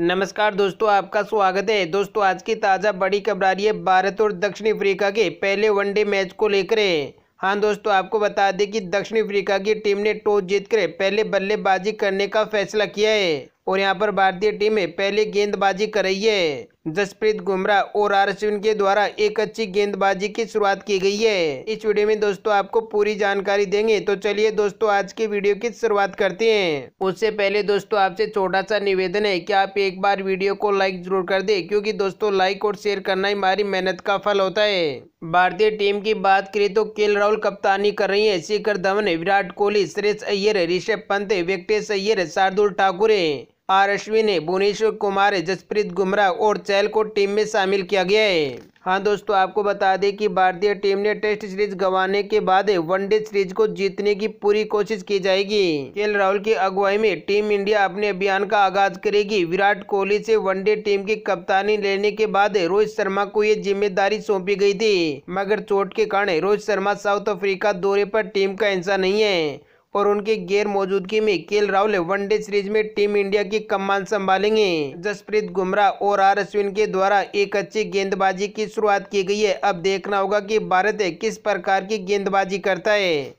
नमस्कार दोस्तों आपका स्वागत है दोस्तों आज की ताज़ा बड़ी खबर रही है भारत और दक्षिण अफ्रीका के पहले वनडे मैच को लेकर है हाँ दोस्तों आपको बता दें कि दक्षिण अफ्रीका की टीम ने टॉस जीतकर पहले बल्लेबाजी करने का फैसला किया है और यहाँ पर भारतीय टीम पहले गेंदबाजी कर रही है जसप्रीत गुमराह और आर के द्वारा एक अच्छी गेंदबाजी की शुरुआत की गई है इस वीडियो में दोस्तों आपको पूरी जानकारी देंगे तो चलिए दोस्तों आज की वीडियो की शुरुआत करते हैं उससे पहले दोस्तों आपसे छोटा सा निवेदन है कि आप एक बार वीडियो को लाइक जरूर कर दे क्यूँकी दोस्तों लाइक और शेयर करना हमारी मेहनत का फल होता है भारतीय टीम की बात करें तो के राहुल कप्तानी कर रही है शिखर धवन विराट कोहली सुरेश अय्यर ऋषभ पंत वेंकटेश अय्यर शार्दुल ठाकुर है आर अश्विन भुवनेश्वर कुमार जसप्रीत गुमराह और चैल को टीम में शामिल किया गया है हाँ दोस्तों आपको बता दें कि भारतीय टीम ने टेस्ट सीरीज गंवाने के बाद वनडे सीरीज को जीतने की पूरी कोशिश की जाएगी के राहुल की अगुवाई में टीम इंडिया अपने अभियान का आगाज करेगी विराट कोहली से वनडे टीम की कप्तानी लेने के बाद रोहित शर्मा को ये जिम्मेदारी सौंपी गई थी मगर चोट के कारण रोहित शर्मा साउथ अफ्रीका दौरे पर टीम का हिस्सा नहीं है और उनके गैर मौजूदगी में के राहुल वनडे सीरीज में टीम इंडिया की कमान संभालेंगे जसप्रीत गुमराह और आर अश्विन के द्वारा एक अच्छी गेंदबाजी की शुरुआत की गई है अब देखना होगा कि भारत किस प्रकार की गेंदबाजी करता है